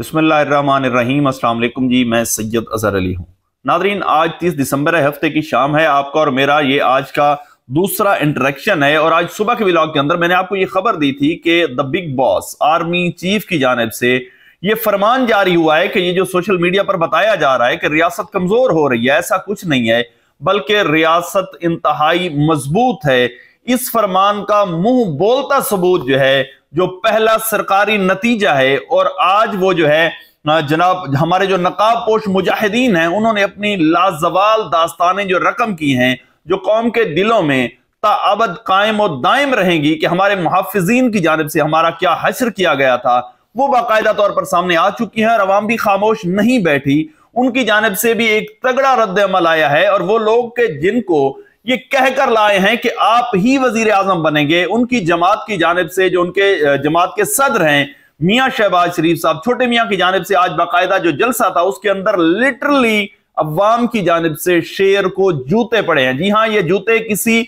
अस्सलाम वालेकुम जी मैं सैयद अजहर अली हूँ नादरीन आज तीस दिसंबर है हफ्ते की शाम है आपका और मेरा ये आज का दूसरा इंटरेक्शन है और आज सुबह के व्लॉग के अंदर मैंने आपको ये खबर दी थी कि the big boss army chief की जानब से ये फरमान जारी हुआ है कि ये जो सोशल मीडिया पर बताया जा रहा है कि रियासत कमजोर हो रही है ऐसा कुछ नहीं है बल्कि रियासत इंतहाई मजबूत है इस फरमान का मुंह बोलता सबूत जो है जो पहला सरकारी नतीजा है और आज वो जो है जनाब हमारे जो नकाब पोश मुजाहिदीन हैं उन्होंने अपनी लाजवाल दास्तानें जो रकम की हैं जो कौम के दिलों में ताबद कायम और दायम रहेंगी कि हमारे मुहाफिजीन की जानब से हमारा क्या हशर किया गया था वो बाकायदा तौर पर सामने आ चुकी है और अवाम भी खामोश नहीं बैठी उनकी जानब से भी एक तगड़ा रद्द अमल आया है और वो लोग के जिनको ये कहकर लाए हैं कि आप ही वजीर आजम बनेंगे उनकी जमात की जानब से जो उनके जमात के सदर हैं मियाँ शहबाज शरीफ साहब छोटे मियाँ की जानब से आज बाकायदा जो जलसा था उसके अंदर लिटरली अवाम की जानब से शेर को जूते पड़े हैं जी हाँ ये जूते किसी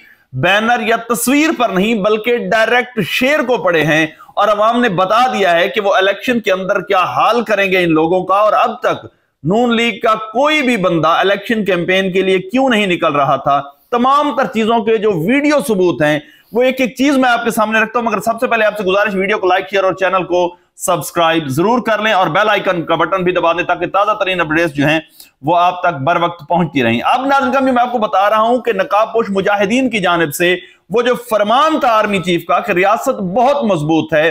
बैनर या तस्वीर पर नहीं बल्कि डायरेक्ट शेर को पड़े हैं और अवाम ने बता दिया है कि वो इलेक्शन के अंदर क्या हाल करेंगे इन लोगों का और अब तक नून लीग का कोई भी बंदा इलेक्शन कैंपेन के लिए क्यों नहीं निकल रहा था तमाम तर चीजों के जो वीडियो सबूत हैं वो एक एक चीज मैं आपके सामने रखता हूं मगर सबसे पहले आपसे गुजारिश वीडियो को लाइक शेयर और चैनल को सब्सक्राइब जरूर कर लें और बेल आइकन का बटन भी दबा दें ताकि ताजा तरीन अपडेट जो हैं वो आप तक बर वक्त पहुंचती रहें अब नाजन का मैं आपको बता रहा हूं कि नकाबपोश मुजाहिदीन की जानब से वो जो फरमान था आर्मी चीफ का कि रियासत बहुत मजबूत है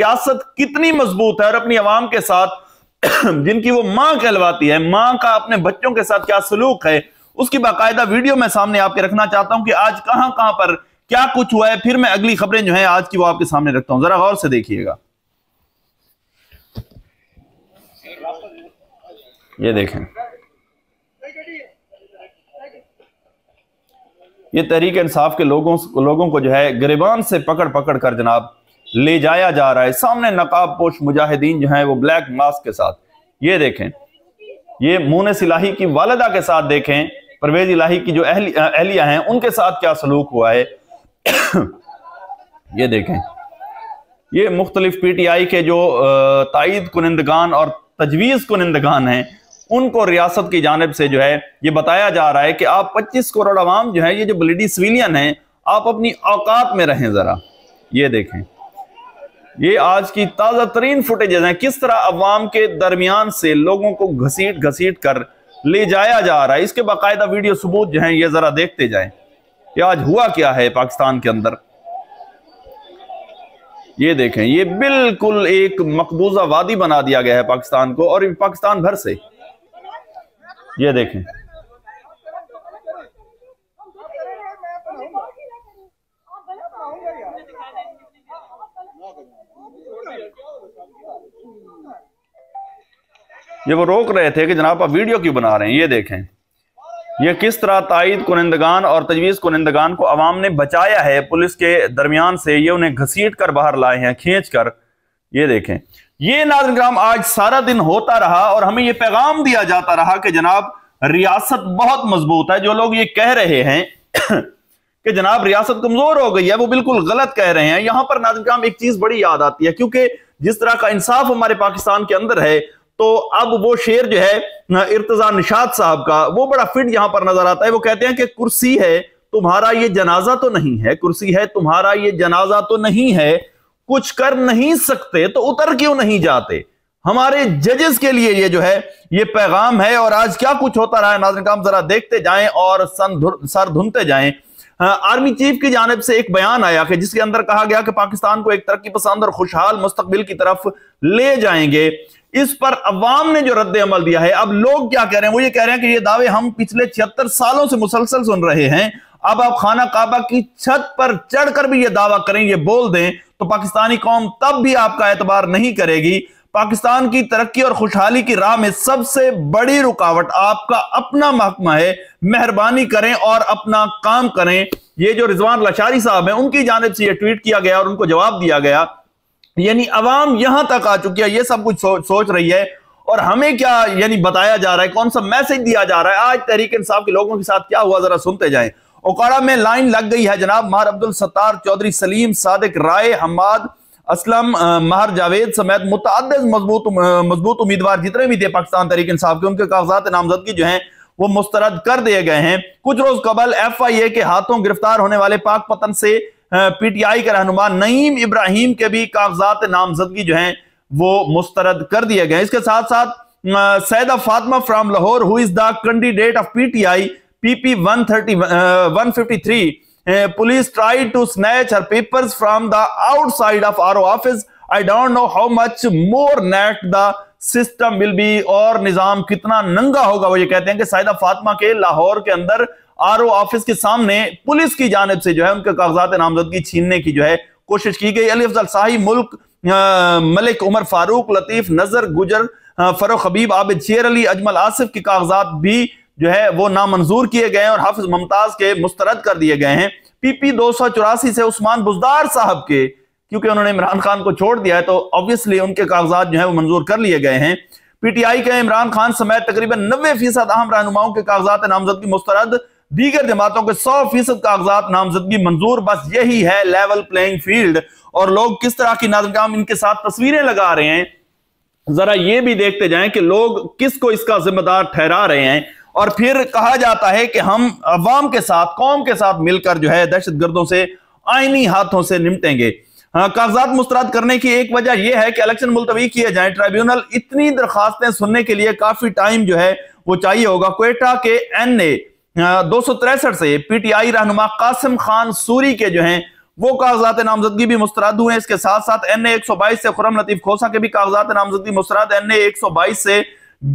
रियासत कितनी मजबूत है और अपनी आवाम के साथ जिनकी वो मां कहलवाती है मां का अपने बच्चों के साथ क्या सलूक है उसकी बाकायदा वीडियो मैं सामने आपके रखना चाहता हूं कि आज कहां कहां पर क्या कुछ हुआ है फिर मैं अगली खबरें जो है आज की वो आपके सामने रखता हूं जरा गौर से देखिएगा ये देखें ये तहरीक इंसाफ के लोगों लोगों को जो है गरीबान से पकड़ पकड़ कर जनाब ले जाया जा रहा है सामने नकाब पोश मुजाहिदीन जो है वो ब्लैक मास्क के साथ ये देखें ये मोन सिलाही की वालदा के साथ देखें परवेज इलाही की जो अहलिया हैं उनके साथ क्या सलूक हुआ है ये देखें ये मुख्तलिफ पी टी आई के जो तइद कुनंदगान और तजवीज़ कुनंदगान हैं उनको रियासत की जानब से जो है ये बताया जा रहा है कि आप 25 करोड़ अवाम जो है ये जो बलिडी सिविलियन हैं आप अपनी औकात में रहें ज़रा ये देखें ये आज की ताज़ा तरीन फुटेजेज हैं किस तरह अवाम के दरमियान से लोगों को घसीट घसीट कर ले जाया जा रहा है इसके बाकायदा वीडियो सबूत जो हैं ये जरा देखते जाएं कि आज हुआ क्या है पाकिस्तान के अंदर ये देखें ये बिल्कुल एक मकबूजा वादी बना दिया गया है पाकिस्तान को और पाकिस्तान भर से ये देखें ये वो रोक रहे थे कि जनाब आप वीडियो क्यों बना रहे हैं ये देखें ये किस तरह तायद कुनंदगान और तजवीज़ कुनंदगान को आवाम ने बचाया है पुलिस के दरमियान से ये उन्हें घसीट कर बाहर लाए हैं खींच कर ये देखें ये नाजन ग्राम आज सारा दिन होता रहा और हमें ये पैगाम दिया जाता रहा कि जनाब रियासत बहुत मजबूत है जो लोग ये कह रहे हैं कि जनाब रियासत कमजोर हो गई है वो बिल्कुल गलत कह रहे हैं यहां पर नाजन ग्राम एक चीज बड़ी याद आती है क्योंकि जिस तरह का इंसाफ हमारे पाकिस्तान के अंदर है तो अब वो शेर जो है इर्तजा निषाद साहब का वो बड़ा फिट यहां पर नजर आता है वो कहते हैं कि कुर्सी है तुम्हारा ये जनाजा तो नहीं है कुर्सी है तुम्हारा ये जनाजा तो नहीं है कुछ कर नहीं सकते तो उतर क्यों नहीं जाते हमारे जजेस के लिए ये जो है ये पैगाम है और आज क्या कुछ होता रहा है नाजन काम जरा देखते जाएं और सर धुनते जाएं हाँ, आर्मी चीफ की जानब से एक बयान आया कि जिसके अंदर कहा गया कि पाकिस्तान को एक तरक्की पसंद और खुशहाल मुस्तबिल की तरफ ले जाएंगे इस पर अवाम ने जो रद्द अमल दिया है अब लोग क्या कह रहे हैं वो ये कह रहे हैं कि ये दावे हम पिछले छिहत्तर सालों से मुसलसल सुन रहे हैं अब आप खाना काबा की छत पर चढ़कर भी ये दावा करें ये बोल दें तो पाकिस्तानी कौम तब भी आपका एतबार नहीं करेगी पाकिस्तान की तरक्की और खुशहाली की राह में सबसे बड़ी रुकावट आपका अपना महकमा है मेहरबानी करें और अपना काम करें ये जो रिजवान लशारी साहब हैं उनकी जानब से यह ट्वीट किया गया और उनको जवाब दिया गया यानी अवाम यहां तक आ चुकी है ये सब कुछ सो, सोच रही है और हमें क्या यानी बताया जा रहा है कौन सा मैसेज दिया जा रहा है आज तहरीक इंसाफ के लोगों के साथ क्या हुआ जरा सुनते जाए ओकाड़ा में लाइन लग गई है जनाब महार अब्दुल सत्तार चौधरी सलीम सादिक राय हमाद असलम माहर जावेद समेत मुतद मजबूत मजबूत उम्मीदवार जितने भी थे पाकिस्तान तरीके इंसाफ के उनके कागजात नामजदगी जो है वो मुस्तरद कर दिए गए हैं कुछ रोज कबल एफ आई ए के हाथों गिरफ्तार होने वाले पाक पतन से पीटीआई का रहनुमा नईम इब्राहिम के भी कागजात नामजदगी जो है वो मुस्तरद कर दिए गए इसके साथ साथ Saida Fatima from Lahore who is the candidate of PTI PP 130 153 police tried to snatch her papers from the outside of our office I don't know how much more net the system will be और निज़ाम कितना नंगा होगा वो ये कहते हैं कि सैदा फातमा के लाहौर के अंदर आर ऑफिस के सामने पुलिस की जानब से जो है उनके कागजात नामजदगी छीनने की जो है कोशिश की गई अली अफजल शाही मुल्क मलिक उमर फारूक लतीफ नजर गुजर फरोख हबीब आबिद शेर अली अजमल आसिफ के कागजात भी जो है वो नामंजूर किए गए और हाफिज मुमताज के मुस्तरद कर दिए गए हैं पीपी दो सौ चौरासी से उस्मान बुजदार साहब के क्योंकि उन्होंने इमरान खान को छोड़ दिया है तो ऑब्वियसली उनके कागजात जो है वो मंजूर कर लिए गए हैं पीटीआई के इमरान खान समेत तकरीबन नब्बे फीसद अहम रहनुमाओं के कागजात नामजदगी मुस्तरद दीगर जमातों के सौ फीसद कागजात नामजदगी मंजूर बस यही है लेवल प्लेइंग फील्ड और लोग किस तरह की नाजगाम इनके साथ तस्वीरें लगा रहे हैं जरा ये भी देखते जाए कि लोग किस को इसका जिम्मेदार ठहरा रहे हैं और फिर कहा जाता है कि हम अवाम के साथ कौम के साथ मिलकर जो है दहशत गर्दों से आईनी हाथों से निपटेंगे हाँ, कागजात मुस्तरद करने की एक वजह यह है कि इलेक्शन मुलतवी किए जाए ट्राइब्यूनल इतनी दरखास्तें सुनने के लिए काफी टाइम जो है वो चाहिए होगा कोयटा के एन ए हाँ, दो सौ तिरसठ से पीटीआई रहनुमा कासिम खान सूरी के जो हैं वो कागजात नामजदगी भी मुस्तरद हुए इसके साथ साथ एन ए एक सौ बाईस से खुरम लतीफ खोसा के भी कागजात नामजदगी मुस्तरद एन ए एक सौ बाईस से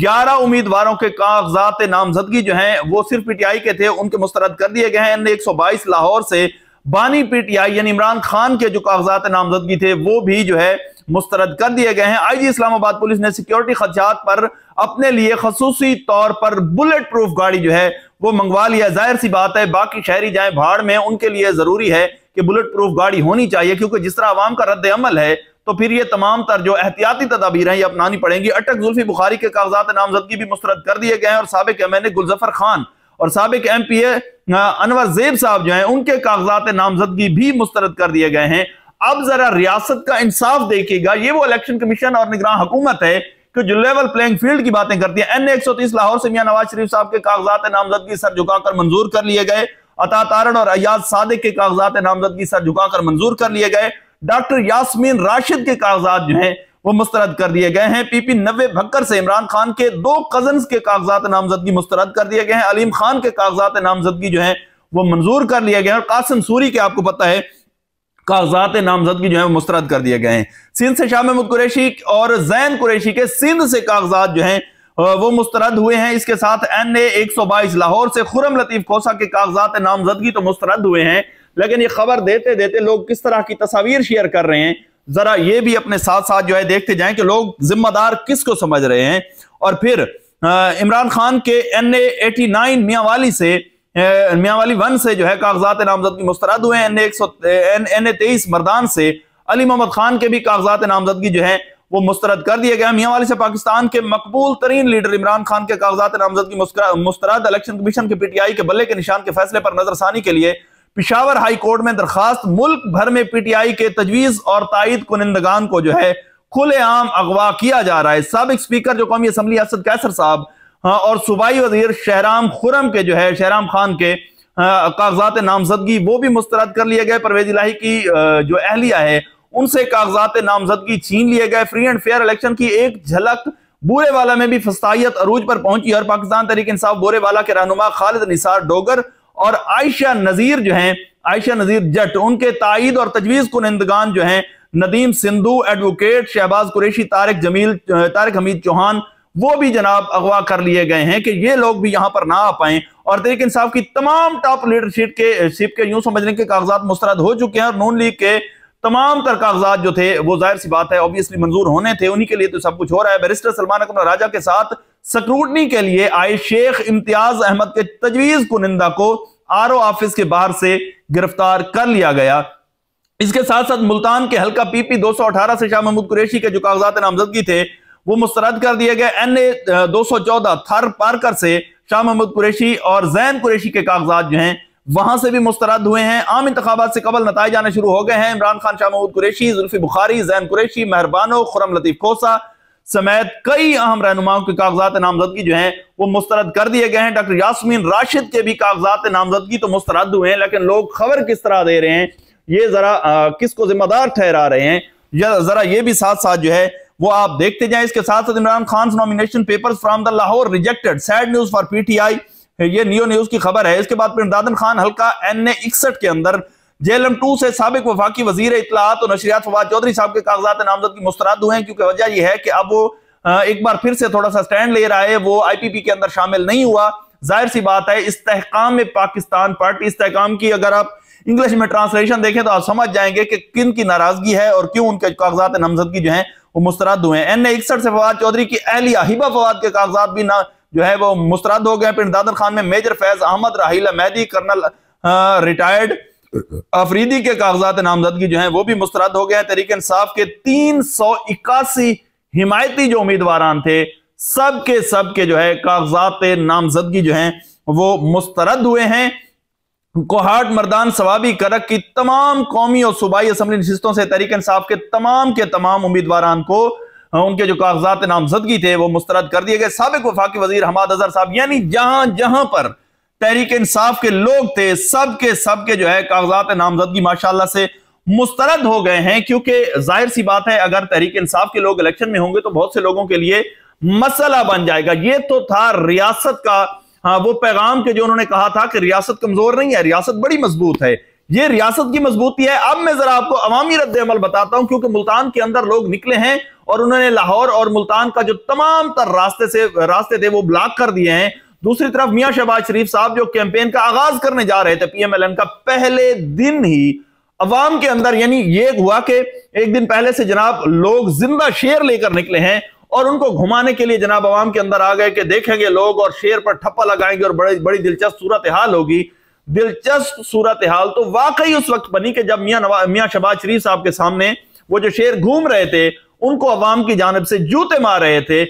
ग्यारह उम्मीदवारों के कागजात नामजदगी जो हैं वो सिर्फ पीटीआई के थे उनके मुस्तरद कर दिए गए हैं एन ए एक सौ बाईस लाहौर से बानी पीटीआई यानी इमरान खान के जो कागजात नामजदगी थे वो भी जो है मुस्तरद कर दिए गए हैं आई जी इस्लामाबाद पुलिस ने सिक्योरिटी खदशात पर अपने लिए खसूसी तौर पर बुलेट प्रूफ गाड़ी जो है वो मंगवा लिया जाहिर सी बात है बाकी शहरी जाए भाड़ में उनके लिए जरूरी है कि बुलेट प्रूफ गाड़ी होनी चाहिए क्योंकि जिस तरह आवाम का रद्द अमल है तो फिर ये तमाम तर जो एहतियाती तदाबीर हैं ये अपनानी पड़ेंगी अटक जुल्फी बुखारी के कागजात नामजदगी भी मुस्तरद कर दिए गए हैं और सबक M N A Gulzafar Khan और सबक एम पी ए अनवर जेब साहब जो हैं उनके कागजात नामजदगी भी मुस्तरद कर दिए गए हैं अब जरा रियासत का इंसाफ देखिएगा ये वो इलेक्शन कमीशन और निगरान हुकूमत है कि जो लेवल प्लेइंग फील्ड की बातें करती है एन एक सौ तीस लाहौर से मियाँ नवाज शरीफ साहब के कागजात नामजदगी सर झुकाकर मंजूर कर लिए गए अता तारण और अयाज सादिक के कागजात नामजदगी सर झुकाकर मंजूर कर लिए गए डॉक्टर यासमीन राशिद के कागजात जो है वो मुस्तरद कर दिए गए हैं पीपी नवे भक्कर से इमरान खान के दो कजन के कागजात नामजदगी मुस्तरद कर दिए गए हैं अलीम खान के कागजात नामजदगी जो है वो मंजूर कर लिए गए हैं और कासिम सूरी के आपको पता है कागजात नामजदगी जो है मुस्तरद कर दिए गए हैं सिंध से शाह महमूद कुरैशी और जैन कुरैशी के सिंध से कागजात जो है वो मुस्तरद हुए हैं इसके साथ एन ए एक सौ बाईस लाहौर से खुरम लतीफ खोसा के कागजात नामजदगी तो मुस्तरद हुए हैं लेकिन ये खबर देते देते लोग किस तरह की तस्वीर शेयर कर रहे हैं जरा ये भी अपने साथ साथ जो है देखते जाए कि लोग जिम्मेदार किस को समझ रहे हैं और फिर इमरान खान के एन ए एटी नाइन वाली से मियाँ वाली वन से जो है कागजात नामजदगी मुस्तरद हुए एन एक सौ एन ए तेईस मरदान से अली मोहम्मद खान के भी कागजात नामजदगी जो है वो मुस्तरद कर दिया गया मियाँ वाली से पाकिस्तान के मकबूल तरीन लीडर इमरान खान के कागजात नामजदगी मुस्तरद इलेक्शन कमीशन के पीटीआई के बल्ले के निशान के फैसले पर नजरसानी के लिए पिशावर हाई कोर्ट में दरखास्त मुल्क भर में पी टी आई के तजवीज और तायद कुनिंदगान को जो है खुलेआम अगवा किया जा रहा है सबक स्पीकर जो कौमी असम्बली असद कैसर साहब हाँ, और सूबाई वजीर शहराम खुरम के जो है शहराम खान के हाँ, कागजात नामजदगी वो भी मुस्तरद कर लिए गए परवेज इलाही की जो अहलिया है उनसे कागजात नामजदगी छीन लिए गए फ्री एंड फेयर इलेक्शन की एक झलक बूरे वाला में भी फसाइत अरूज पर पहुंची और पाकिस्तान तरीक इंसाफ बोरे वाला के रहनुमा खालिद निसार डोगर और आयशा नज़ीर जो हैं आयशा नज़ीर जट उनके तइद और तजवीज़ कुनंदगान जो है नदीम सिंधु एडवोकेट शहबाज कुरेशी तारक जमील तारक हमीद चौहान वो भी जनाब अगवा कर लिए गए हैं कि ये लोग भी यहां पर ना आ पाए और तरीक इंसाफ की तमाम टॉप लीडरशिप के शिप के यूं समझने के कागजात मुस्तरद हो चुके हैं और नून लीग के तमाम तर कागजात जो थे वो जाहिर सी बात है ऑब्वियसली मंजूर होने थे उन्हीं के लिए तो सब कुछ हो रहा है बैरिस्टर सलमान अकबर राजा के साथ सक्रूटनी के लिए आए शेख इम्तियाज अहमद के तजवीज कुनिंदा को आर ओ ऑफिस के बाहर से गिरफ्तार कर लिया गया इसके साथ साथ मुल्तान के हल्का पीपी 218 से शाह महमूद कुरेशी के जो कागजात नामजदगी थे वो मुस्तरद कर दिया गया एन ए दो सौ चौदह थर पार्कर से शाह महमूद कुरेशी और जैन कुरेशी के कागजात जो हैं वहां से भी मुस्तरद हुए हैं आम इंतबात से कबल नतज जाने शुरू हो गए हैं इमरान खान शाह महमूद कुरेशी जुल्फी बुखारी जैन कुरेशी मेहरबानो खुरम लतीफ खोसा समेत कई अहम रहनुमाओं के कागजात नामजदगी जो है वो मुस्तरद कर दिए गए हैं डॉक्टर यासमीन राशिद के भी कागजात नामजदगी तो मुस्तरद हुए हैं लेकिन लोग खबर किस तरह दे रहे हैं ये जरा किसको जिम्मेदार ठहरा रहे हैं या जरा ये भी साथ साथ जो है वो आप देखते जाएं इसके साथ साथ Imran Khan nomination papers from the Lahore rejected sad news for PTI ये नियो न्यूज की खबर है इसके बाद फिर खान हल्का एन ए इकसठ के अंदर जेएलएम टू से सबक वफाकी वजीर इतलात और नशरियात फवाद चौधरी साहब के कागजात नामजद की मुस्तरद हुए हैं क्योंकि वजह यह है कि अब वो एक बार फिर से थोड़ा सा स्टैंड ले रहा है वो आईपीपी के अंदर शामिल नहीं हुआ जाहिर सी बात है इस्तेकाम में पाकिस्तान पार्टी इस्तेकाम की अगर आप इंग्लिश में ट्रांसलेशन देखें तो आप समझ जाएंगे कि किन की नाराजगी है और क्यों उनके कागजात नामजदगी जो है वो मुस्तरद हुए हैं एन इकसठ से फवाद चौधरी की अहलिया हिबा फवाद के कागजात भी ना जो है वो मुस्तरद हो गए पिंड दादर खान में मेजर फैज अहमद राहिला मैदी कर्नल रिटायर्ड अफरीदी के कागजात नामजदगी जो है वो भी मुस्तरद हो गए हैं तरीके इंसाफ के तीन सौ इक्यासी हिमायती जो उम्मीदवार थे सबके सबके जो है कागजात नामजदगी जो है वो मुस्तरद हुए हैं कोहाट मरदान सवाबी करक की तमाम कौमी और सूबाई असम्बली नशस्तों से तहरीक इंसाफ के तमाम के तमाम उम्मीदवार को उनके जो कागजात नामजदगी थे वो मुस्तरद कर दिए गए सबक वफाकी वजीर हमाद अजहर साहब यानी जहां जहां पर तहरीक इंसाफ के लोग थे सब के सब के जो है कागजात नामजदगी माशाला से मुस्तरद हो गए हैं क्योंकि जाहिर सी बात है अगर तहरीक इंसाफ के लोग इलेक्शन में होंगे तो बहुत से लोगों के लिए मसला बन जाएगा ये तो था रियासत का हाँ वो पैगाम के जो उन्होंने कहा था कि रियासत कमजोर नहीं है रियासत बड़ी मजबूत है ये रियासत की मजबूती है अब मैं जरा आपको अवामी रद्द अमल बताता हूं क्योंकि मुल्तान के अंदर लोग निकले हैं और उन्होंने लाहौर और मुल्तान का जो तमाम तर रास्ते से रास्ते थे वो ब्लॉक कर दिए हैं दूसरी तरफ मियां शहबाज शरीफ साहब जो कैंपेन का आगाज करने जा रहे थे पीएमएलएन का पहले दिन ही अवाम के अंदर यानी ये हुआ कि एक दिन पहले से जनाब लोग जिंदा शेर लेकर निकले हैं और उनको घुमाने के लिए जनाब आवाम के अंदर आ गए कि देखेंगे लोग और शेर पर ठप्पा लगाएंगे और बड़े बड़ी दिलचस्प सूरत हाल होगी दिलचस्प सूरत हाल तो वाकई उस वक्त बनी कि जब मियाँ मियाँ शबाज शरीफ साहब के सामने वो जो शेर घूम रहे थे उनको अवाम की जानब से जूते मार रहे थे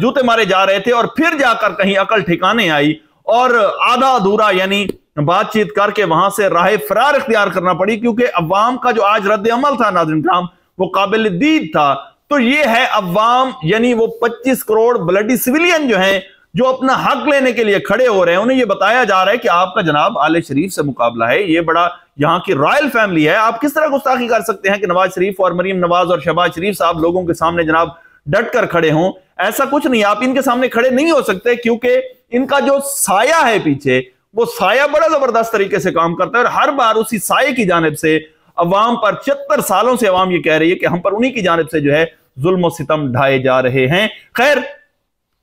जूते मारे जा रहे थे और फिर जाकर कहीं अकल ठिकाने आई और आधा अधूरा यानी बातचीत करके वहां से राह फरार इख्तियार करना पड़ी क्योंकि अवाम का जो आज रद्द अमल था नाजन खाम वो काबिल दीद था तो ये है अवाम यानी वो 25 करोड़ ब्लडी सिविलियन जो हैं जो अपना हक लेने के लिए खड़े हो रहे हैं उन्हें ये बताया जा रहा है कि आपका जनाब आले शरीफ से मुकाबला है ये बड़ा यहाँ की रॉयल फैमिली है आप किस तरह गुस्ताखी कर सकते हैं कि नवाज शरीफ और मरीम नवाज और शहबाज शरीफ साहब लोगों के सामने जनाब डट कर खड़े हों ऐसा कुछ नहीं आप इनके सामने खड़े नहीं हो सकते क्योंकि इनका जो साया है पीछे वो साया बड़ा जबरदस्त तरीके से काम करता है और हर बार उसी साय की जानब से अवाम पर छिहत्तर सालों से अवाम यह कह रही है कि हम पर उन्हीं की जानब से जो है जुल्म सितम ढाए जा रहे हैं खैर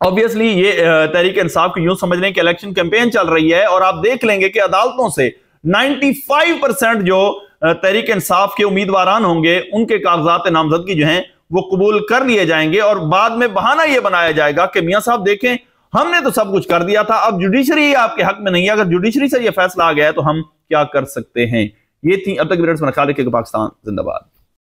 ऑब्वियसली ये तहरीक इंसाफ को यूं समझ लें कि इलेक्शन कैंपेन चल रही है और आप देख लेंगे कि अदालतों से 95 परसेंट जो तहरीक इंसाफ के उम्मीदवार होंगे उनके कागजात नामजदगी जो हैं वो कबूल कर लिए जाएंगे और बाद में बहाना यह बनाया जाएगा कि मियाँ साहब देखें हमने तो सब कुछ कर दिया था अब जुडिशरी आपके हक में नहीं है अगर जुडिशरी से यह फैसला आ गया है तो हम क्या कर सकते हैं ये थी अब तक मेरे मेरा ख्याल रखिएगा पाकिस्तान जिंदाबाद